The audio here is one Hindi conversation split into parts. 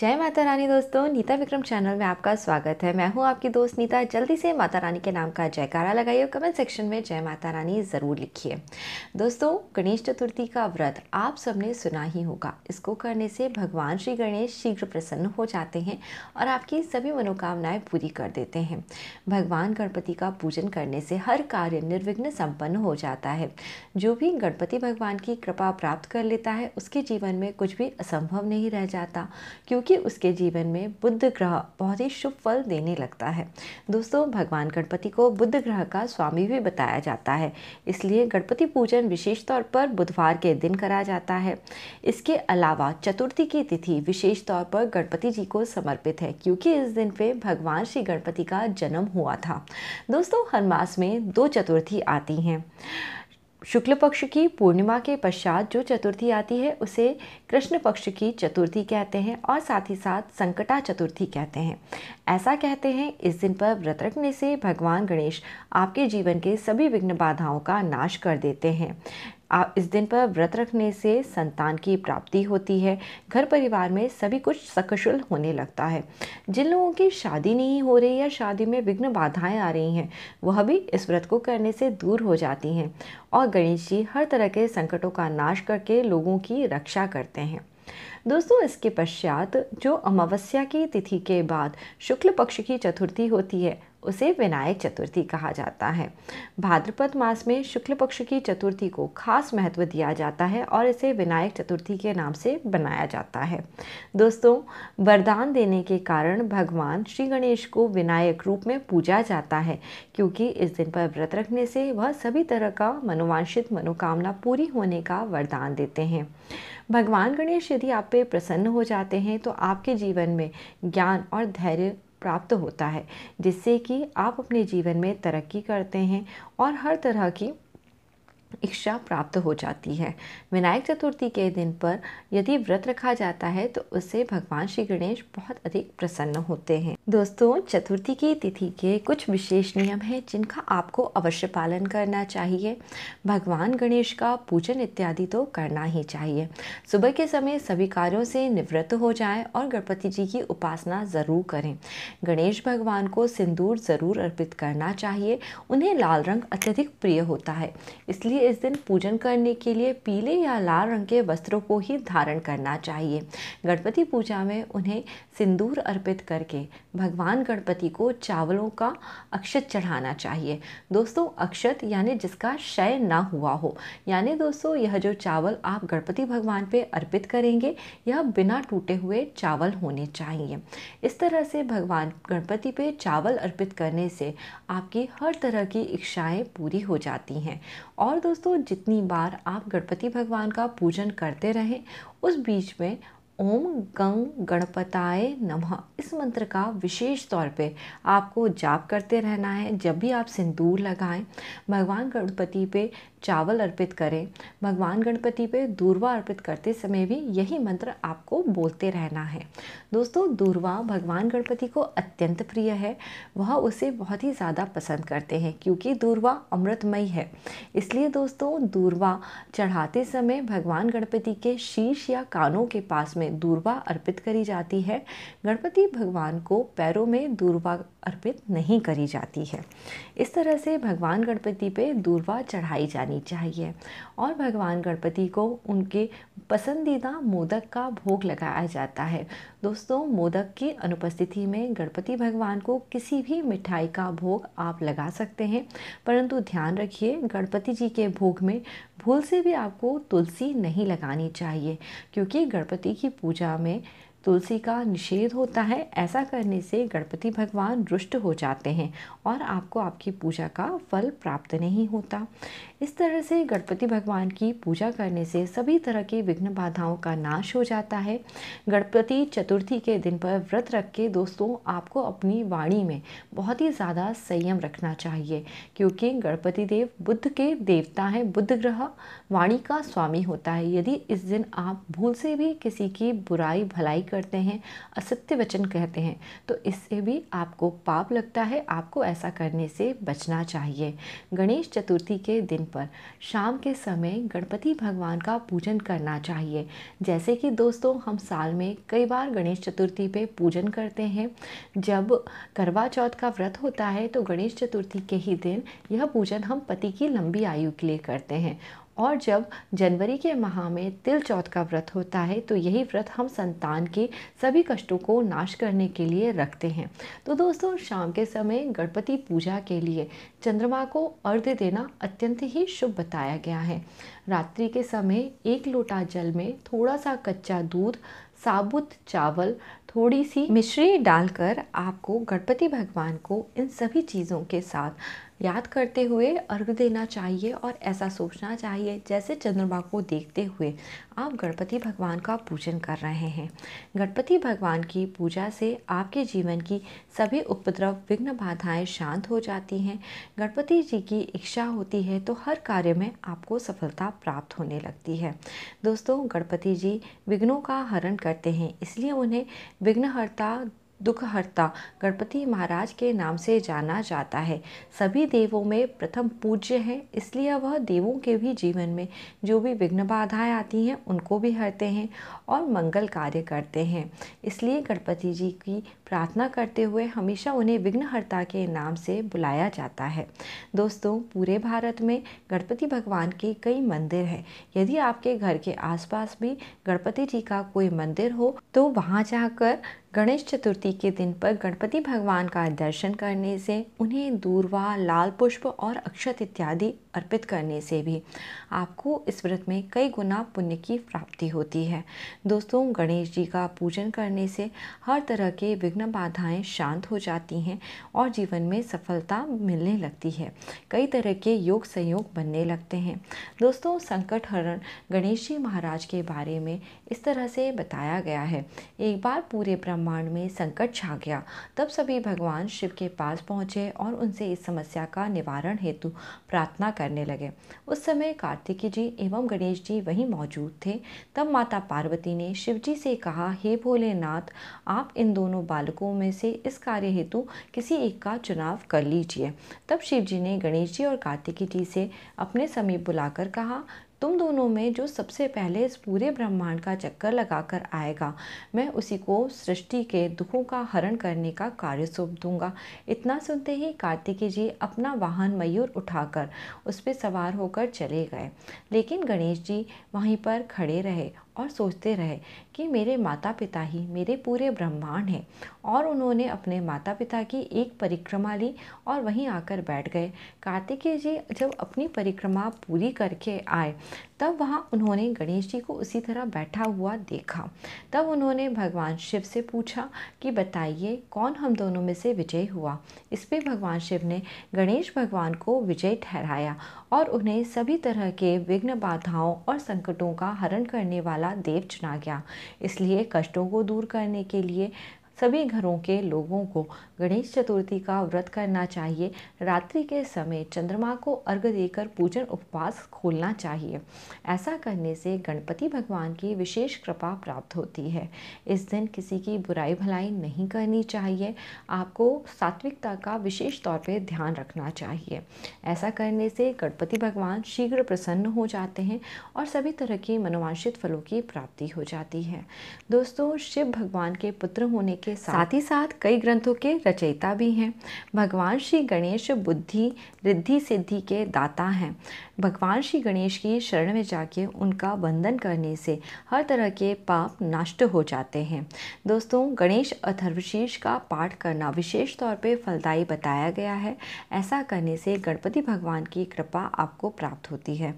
जय माता रानी दोस्तों नीता विक्रम चैनल में आपका स्वागत है मैं हूं आपकी दोस्त नीता जल्दी से माता रानी के नाम का जयकारा लगाइए और कमेंट सेक्शन में जय माता रानी ज़रूर लिखिए दोस्तों गणेश चतुर्थी का व्रत आप सबने सुना ही होगा इसको करने से भगवान श्री गणेश शीघ्र प्रसन्न हो जाते हैं और आपकी सभी मनोकामनाएँ पूरी कर देते हैं भगवान गणपति का पूजन करने से हर कार्य निर्विघ्न संपन्न हो जाता है जो भी गणपति भगवान की कृपा प्राप्त कर लेता है उसके जीवन में कुछ भी असंभव नहीं रह जाता क्योंकि कि उसके जीवन में बुद्ध ग्रह बहुत ही शुभ फल देने लगता है दोस्तों भगवान गणपति को बुद्ध ग्रह का स्वामी भी बताया जाता है इसलिए गणपति पूजन विशेष तौर पर बुधवार के दिन करा जाता है इसके अलावा चतुर्थी की तिथि विशेष तौर पर गणपति जी को समर्पित है क्योंकि इस दिन पे भगवान श्री गणपति का जन्म हुआ था दोस्तों हर मास में दो चतुर्थी आती हैं शुक्ल पक्ष की पूर्णिमा के पश्चात जो चतुर्थी आती है उसे कृष्ण पक्ष की चतुर्थी कहते हैं और साथ ही साथ संकटा चतुर्थी कहते हैं ऐसा कहते हैं इस दिन पर व्रत रखने से भगवान गणेश आपके जीवन के सभी विघ्न बाधाओं का नाश कर देते हैं आप इस दिन पर व्रत रखने से संतान की प्राप्ति होती है घर परिवार में सभी कुछ सकुशल होने लगता है जिन लोगों की शादी नहीं हो रही या शादी में विघ्न बाधाएं आ रही हैं वह भी इस व्रत को करने से दूर हो जाती हैं और गणेश जी हर तरह के संकटों का नाश करके लोगों की रक्षा करते हैं दोस्तों इसके पश्चात जो अमावस्या की तिथि के बाद शुक्ल पक्ष की चतुर्थी होती है उसे विनायक चतुर्थी कहा जाता है भाद्रपद मास में शुक्ल पक्ष की चतुर्थी को खास महत्व दिया जाता है और इसे विनायक चतुर्थी के नाम से बनाया जाता है दोस्तों वरदान देने के कारण भगवान श्री गणेश को विनायक रूप में पूजा जाता है क्योंकि इस दिन पर व्रत रखने से वह सभी तरह का मनोवांछित मनोकामना पूरी होने का वरदान देते हैं भगवान गणेश यदि आप पे प्रसन्न हो जाते हैं तो आपके जीवन में ज्ञान और धैर्य प्राप्त होता है जिससे कि आप अपने जीवन में तरक्की करते हैं और हर तरह की इच्छा प्राप्त हो जाती है विनायक चतुर्थी के दिन पर यदि व्रत रखा जाता है तो उससे भगवान श्री गणेश बहुत अधिक प्रसन्न होते हैं दोस्तों चतुर्थी की तिथि के कुछ विशेष नियम हैं जिनका आपको अवश्य पालन करना चाहिए भगवान गणेश का पूजन इत्यादि तो करना ही चाहिए सुबह के समय सभी कार्यों से निवृत्त हो जाएं और गणपति जी की उपासना ज़रूर करें गणेश भगवान को सिंदूर ज़रूर अर्पित करना चाहिए उन्हें लाल रंग अत्यधिक प्रिय होता है इसलिए इस दिन पूजन करने के लिए पीले या लाल रंग के वस्त्रों को ही धारण करना चाहिए गणपति पूजा में उन्हें सिंदूर अर्पित करके भगवान गणपति को चावलों का अक्षत चढ़ाना चाहिए दोस्तों अक्षत यानी जिसका क्षय ना हुआ हो यानी दोस्तों यह जो चावल आप गणपति भगवान पे अर्पित करेंगे यह बिना टूटे हुए चावल होने चाहिए इस तरह से भगवान गणपति पे चावल अर्पित करने से आपकी हर तरह की इच्छाएं पूरी हो जाती हैं और दोस्तों जितनी बार आप गणपति भगवान का पूजन करते रहें उस बीच में ओम गंग गणपताय नमः इस मंत्र का विशेष तौर पे आपको जाप करते रहना है जब भी आप सिंदूर लगाएं भगवान गणपति पे चावल अर्पित करें भगवान गणपति पे दूरवा अर्पित करते समय भी यही मंत्र आपको बोलते रहना है दोस्तों दूरवा भगवान गणपति को अत्यंत प्रिय है वह उसे बहुत ही ज़्यादा पसंद करते हैं क्योंकि दूरवा अमृतमय है इसलिए दोस्तों दूरवा चढ़ाते समय भगवान गणपति के शीश या कानों के पास में दूरवा अर्पित करी जाती है गणपति भगवान को पैरों में दूरवा अर्पित नहीं करी जाती है इस तरह से भगवान गणपति पे दूरवा चढ़ाई जानी चाहिए और भगवान गणपति को उनके पसंदीदा मोदक का भोग लगाया जाता है दोस्तों मोदक की अनुपस्थिति में गणपति भगवान को किसी भी मिठाई का भोग आप लगा सकते हैं परंतु ध्यान रखिए गणपति जी के भोग में भूल से भी आपको तुलसी नहीं लगानी चाहिए क्योंकि गणपति की पूजा में तुलसी का निषेध होता है ऐसा करने से गणपति भगवान रुष्ट हो जाते हैं और आपको आपकी पूजा का फल प्राप्त नहीं होता इस तरह से गणपति भगवान की पूजा करने से सभी तरह की विघ्न बाधाओं का नाश हो जाता है गणपति चतुर्थी के दिन पर व्रत रख के दोस्तों आपको अपनी वाणी में बहुत ही ज़्यादा संयम रखना चाहिए क्योंकि गणपति देव बुद्ध के देवता हैं बुद्ध ग्रह वाणी का स्वामी होता है यदि इस दिन आप भूल से भी किसी की बुराई भलाई करते हैं असत्य वचन कहते हैं तो इससे भी आपको पाप लगता है आपको ऐसा करने से बचना चाहिए गणेश चतुर्थी के दिन पर शाम के समय गणपति भगवान का पूजन करना चाहिए जैसे कि दोस्तों हम साल में कई बार गणेश चतुर्थी पे पूजन करते हैं जब करवा चौथ का व्रत होता है तो गणेश चतुर्थी के ही दिन यह पूजन हम पति की लंबी आयु के लिए करते हैं और जब जनवरी के माह में तिल चौथ का व्रत होता है तो यही व्रत हम संतान के सभी कष्टों को नाश करने के लिए रखते हैं तो दोस्तों शाम के समय गणपति पूजा के लिए चंद्रमा को अर्घ्य देना अत्यंत ही शुभ बताया गया है रात्रि के समय एक लोटा जल में थोड़ा सा कच्चा दूध साबुत चावल थोड़ी सी मिश्री डालकर आपको गणपति भगवान को इन सभी चीज़ों के साथ याद करते हुए अर्घ देना चाहिए और ऐसा सोचना चाहिए जैसे चंद्रमा को देखते हुए आप गणपति भगवान का पूजन कर रहे हैं गणपति भगवान की पूजा से आपके जीवन की सभी उपद्रव विघ्न बाधाएं शांत हो जाती हैं गणपति जी की इच्छा होती है तो हर कार्य में आपको सफलता प्राप्त होने लगती है दोस्तों गणपति जी विघ्नों का हरण करते हैं इसलिए उन्हें विघ्नहर्ता दुखहर्ता गणपति महाराज के नाम से जाना जाता है सभी देवों में प्रथम पूज्य हैं इसलिए वह देवों के भी जीवन में जो भी विघ्न बाधाएँ आती हैं उनको भी हरते हैं और मंगल कार्य करते हैं इसलिए गणपति जी की प्रार्थना करते हुए हमेशा उन्हें विघ्नहर्ता के नाम से बुलाया जाता है दोस्तों पूरे भारत में गणपति भगवान के कई मंदिर हैं यदि आपके घर के आसपास भी गणपति जी का कोई मंदिर हो तो वहाँ जाकर गणेश चतुर्थी के दिन पर गणपति भगवान का दर्शन करने से उन्हें दूरवा लाल पुष्प और अक्षत इत्यादि अर्पित करने से भी आपको इस व्रत में कई गुना पुण्य की प्राप्ति होती है दोस्तों गणेश जी का पूजन करने से हर तरह के विघ्न बाधाएं शांत हो जाती हैं और जीवन में सफलता मिलने लगती है कई तरह के योग संयोग बनने लगते हैं दोस्तों संकट हरण गणेश जी महाराज के बारे में इस तरह से बताया गया है एक बार पूरे ब्रह्म ब्रह्मांड में संकट छा गया तब सभी भगवान शिव के पास पहुँचे और उनसे इस समस्या का निवारण हेतु प्रार्थना करने लगे उस समय कार्तिकी जी एवं गणेश जी वहीं मौजूद थे तब माता पार्वती ने शिव जी से कहा हे भोलेनाथ आप इन दोनों बालकों में से इस कार्य हेतु किसी एक का चुनाव कर लीजिए तब शिव जी ने गणेश जी और कार्तिकी जी से अपने समीप बुलाकर कहा तुम दोनों में जो सबसे पहले इस पूरे ब्रह्मांड का चक्कर लगाकर आएगा मैं उसी को सृष्टि के दुखों का हरण करने का कार्य सौंप दूंगा इतना सुनते ही कार्तिकी जी अपना वाहन मयूर उठाकर उस पर सवार होकर चले गए लेकिन गणेश जी वहीं पर खड़े रहे और सोचते रहे कि मेरे माता पिता ही मेरे पूरे ब्रह्मांड हैं और उन्होंने अपने माता पिता की एक परिक्रमा ली और वहीं आकर बैठ गए कार्तिकेय जी जब अपनी परिक्रमा पूरी करके आए तब वहाँ उन्होंने गणेश जी को उसी तरह बैठा हुआ देखा तब उन्होंने भगवान शिव से पूछा कि बताइए कौन हम दोनों में से विजय हुआ इस पर भगवान शिव ने गणेश भगवान को विजय ठहराया और उन्हें सभी तरह के विघ्न बाधाओं और संकटों का हरण करने वाला देव चुना गया इसलिए कष्टों को दूर करने के लिए सभी घरों के लोगों को गणेश चतुर्थी का व्रत करना चाहिए रात्रि के समय चंद्रमा को अर्घ देकर पूजन उपवास खोलना चाहिए ऐसा करने से गणपति भगवान की विशेष कृपा प्राप्त होती है इस दिन किसी की बुराई भलाई नहीं करनी चाहिए आपको सात्विकता का विशेष तौर पर ध्यान रखना चाहिए ऐसा करने से गणपति भगवान शीघ्र प्रसन्न हो जाते हैं और सभी तरह की मनोवांछित फलों की प्राप्ति हो जाती है दोस्तों शिव भगवान के पुत्र होने के के साथ साथ ही साथ कई ग्रंथों के रचयिता भी हैं भगवान श्री गणेश बुद्धि रिद्धि सिद्धि के दाता हैं भगवान श्री गणेश की शरण में जाके उनका वंदन करने से हर तरह के पाप नष्ट हो जाते हैं दोस्तों गणेश अथर्वशीर्ष का पाठ करना विशेष तौर पे फलदायी बताया गया है ऐसा करने से गणपति भगवान की कृपा आपको प्राप्त होती है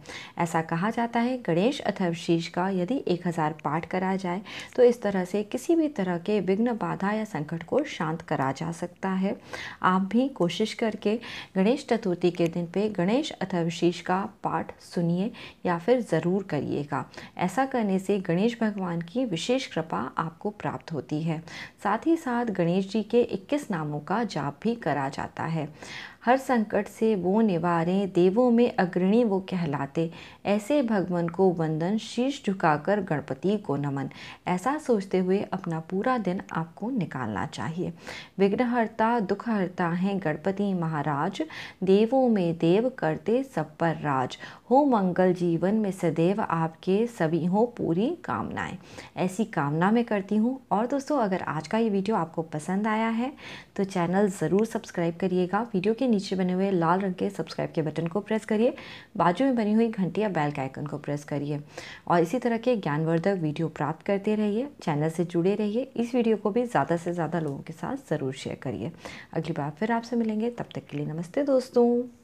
ऐसा कहा जाता है गणेश अथर्वशीर्ष का यदि एक हज़ार पाठ करा जाए तो इस तरह से किसी भी तरह के विघ्न बाधा बाधा या संकट को शांत करा जा सकता है आप भी कोशिश करके गणेश चतुर्थी के दिन पे गणेश अथविशीष का पाठ सुनिए या फिर ज़रूर करिएगा ऐसा करने से गणेश भगवान की विशेष कृपा आपको प्राप्त होती है साथ ही साथ गणेश जी के 21 नामों का जाप भी करा जाता है हर संकट से वो निवारें देवों में अग्रणी वो कहलाते ऐसे भगवान को वंदन शीश झुकाकर गणपति को नमन ऐसा सोचते हुए अपना पूरा दिन आपको निकालना चाहिए विघ्नहर्ता दुखहर्ता हैं गणपति महाराज देवों में देव करते सब पर राज हो मंगल जीवन में सदैव आपके सभी हो पूरी कामनाएं ऐसी कामना मैं करती हूँ और दोस्तों अगर आज का ये वीडियो आपको पसंद आया है तो चैनल ज़रूर सब्सक्राइब करिएगा वीडियो के नीचे बने हुए लाल रंग के सब्सक्राइब के बटन को प्रेस करिए बाजू में बनी हुई घंटी या बैल के आइकन को प्रेस करिए और इसी तरह के ज्ञानवर्धक वीडियो प्राप्त करते रहिए चैनल से जुड़े रहिए इस वीडियो को भी ज़्यादा से ज़्यादा लोगों के साथ ज़रूर शेयर करिए अगली बार फिर आपसे मिलेंगे तब तक के लिए नमस्ते दोस्तों